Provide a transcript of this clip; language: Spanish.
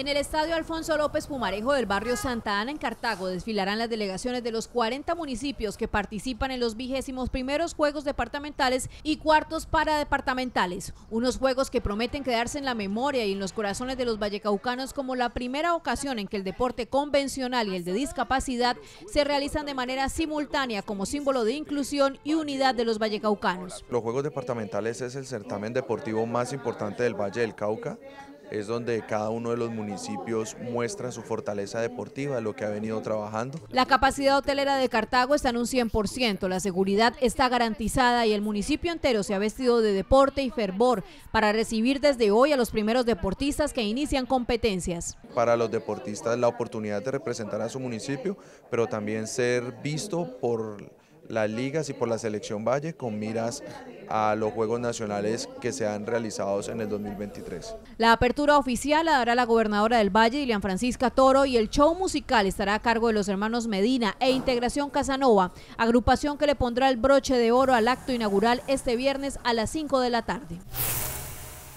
En el estadio Alfonso López Pumarejo del barrio Santa Ana en Cartago desfilarán las delegaciones de los 40 municipios que participan en los vigésimos primeros juegos departamentales y cuartos paradepartamentales. Unos juegos que prometen quedarse en la memoria y en los corazones de los vallecaucanos como la primera ocasión en que el deporte convencional y el de discapacidad se realizan de manera simultánea como símbolo de inclusión y unidad de los vallecaucanos. Los juegos departamentales es el certamen deportivo más importante del Valle del Cauca es donde cada uno de los municipios muestra su fortaleza deportiva, lo que ha venido trabajando. La capacidad hotelera de Cartago está en un 100%, la seguridad está garantizada y el municipio entero se ha vestido de deporte y fervor para recibir desde hoy a los primeros deportistas que inician competencias. Para los deportistas la oportunidad de representar a su municipio, pero también ser visto por las ligas y por la selección Valle con miras a los Juegos Nacionales que se han realizado en el 2023. La apertura oficial la dará la gobernadora del Valle, Ilian Francisca Toro, y el show musical estará a cargo de los hermanos Medina e Integración Casanova, agrupación que le pondrá el broche de oro al acto inaugural este viernes a las 5 de la tarde.